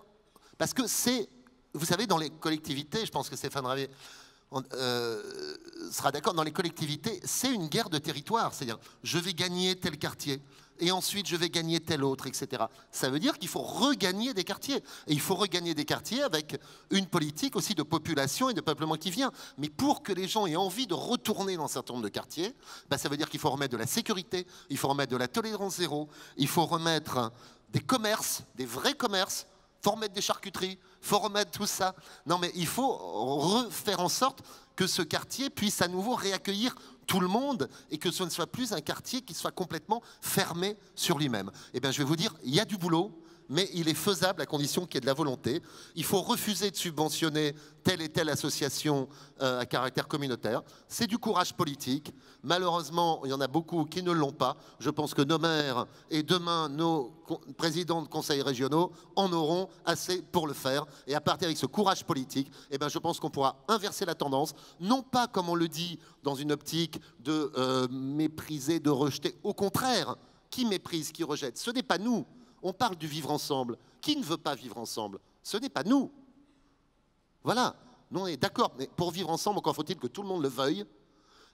Parce que c'est... Vous savez, dans les collectivités, je pense que Stéphane Ravé euh, sera d'accord, dans les collectivités, c'est une guerre de territoire. C'est-à-dire, je vais gagner tel quartier, et ensuite je vais gagner tel autre, etc. Ça veut dire qu'il faut regagner des quartiers. Et il faut regagner des quartiers avec une politique aussi de population et de peuplement qui vient. Mais pour que les gens aient envie de retourner dans un certain nombre de quartiers, bah, ça veut dire qu'il faut remettre de la sécurité, il faut remettre de la tolérance zéro, il faut remettre des commerces, des vrais commerces, faut remettre des charcuteries, faut remettre tout ça. Non mais il faut refaire en sorte que ce quartier puisse à nouveau réaccueillir tout le monde et que ce ne soit plus un quartier qui soit complètement fermé sur lui-même. Eh bien, je vais vous dire, il y a du boulot, mais il est faisable à condition qu'il y ait de la volonté. Il faut refuser de subventionner telle et telle association euh, à caractère communautaire. C'est du courage politique. Malheureusement, il y en a beaucoup qui ne l'ont pas. Je pense que nos maires et demain nos présidents de conseils régionaux en auront assez pour le faire. Et à partir de ce courage politique, eh ben, je pense qu'on pourra inverser la tendance, non pas comme on le dit dans une optique de euh, mépriser, de rejeter. Au contraire, qui méprise, qui rejette Ce n'est pas nous on parle du vivre ensemble. Qui ne veut pas vivre ensemble Ce n'est pas nous. Voilà, nous on est d'accord, mais pour vivre ensemble, encore faut-il que tout le monde le veuille.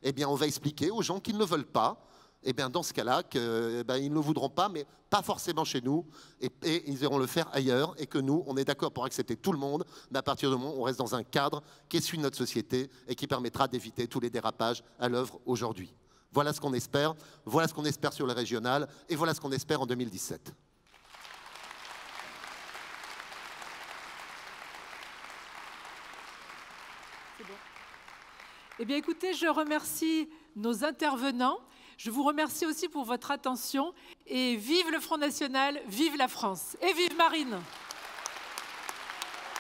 Eh bien, on va expliquer aux gens qui ne le veulent pas, eh bien, dans ce cas-là, qu'ils eh ben, ils ne le voudront pas, mais pas forcément chez nous, et, ils iront le faire ailleurs, et que nous, on est d'accord pour accepter tout le monde, mais à partir du moment où on reste dans un cadre qui est notre société et qui permettra d'éviter tous les dérapages à l'œuvre aujourd'hui. Voilà ce qu'on espère, voilà ce qu'on espère sur le régional, et voilà ce qu'on espère en 2017. Eh bien, écoutez, je remercie nos intervenants. Je vous remercie aussi pour votre attention. Et vive le Front National, vive la France et vive Marine.